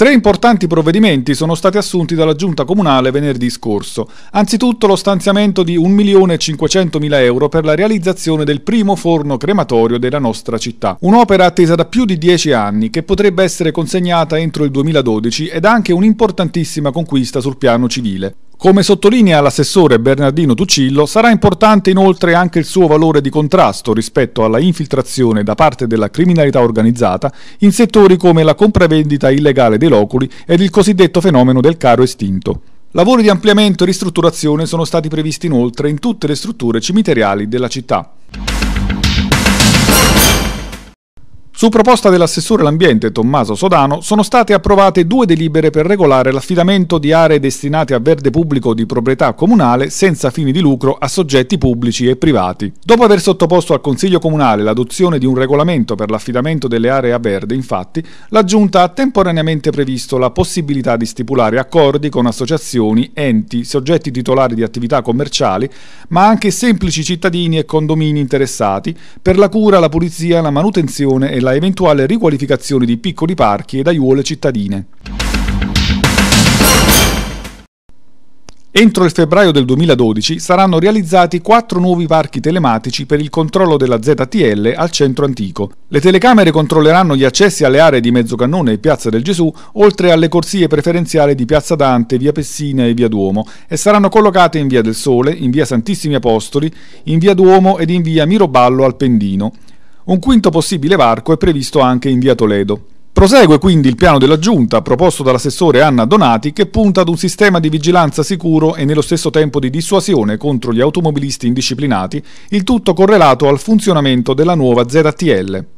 Tre importanti provvedimenti sono stati assunti dalla Giunta Comunale venerdì scorso. Anzitutto lo stanziamento di 1.500.000 euro per la realizzazione del primo forno crematorio della nostra città. Un'opera attesa da più di dieci anni che potrebbe essere consegnata entro il 2012 ed anche un'importantissima conquista sul piano civile. Come sottolinea l'assessore Bernardino Tucillo, sarà importante inoltre anche il suo valore di contrasto rispetto alla infiltrazione da parte della criminalità organizzata in settori come la compravendita illegale dei loculi ed il cosiddetto fenomeno del caro estinto. Lavori di ampliamento e ristrutturazione sono stati previsti inoltre in tutte le strutture cimiteriali della città. Su proposta dell'assessore all'ambiente Tommaso Sodano sono state approvate due delibere per regolare l'affidamento di aree destinate a verde pubblico di proprietà comunale senza fini di lucro a soggetti pubblici e privati. Dopo aver sottoposto al Consiglio Comunale l'adozione di un regolamento per l'affidamento delle aree a verde, infatti, la Giunta ha temporaneamente previsto la possibilità di stipulare accordi con associazioni, enti, soggetti titolari di attività commerciali, ma anche semplici cittadini e condomini interessati per la cura, la pulizia, la manutenzione e la la eventuale riqualificazione di piccoli parchi ed aiuole cittadine. Entro il febbraio del 2012 saranno realizzati quattro nuovi parchi telematici per il controllo della ZTL al centro antico. Le telecamere controlleranno gli accessi alle aree di Mezzocannone e Piazza del Gesù, oltre alle corsie preferenziali di Piazza Dante, Via Pessina e Via Duomo, e saranno collocate in Via del Sole, in Via Santissimi Apostoli, in Via Duomo ed in Via Miroballo al Pendino. Un quinto possibile varco è previsto anche in via Toledo. Prosegue quindi il piano della Giunta, proposto dall'assessore Anna Donati, che punta ad un sistema di vigilanza sicuro e nello stesso tempo di dissuasione contro gli automobilisti indisciplinati, il tutto correlato al funzionamento della nuova ZTL.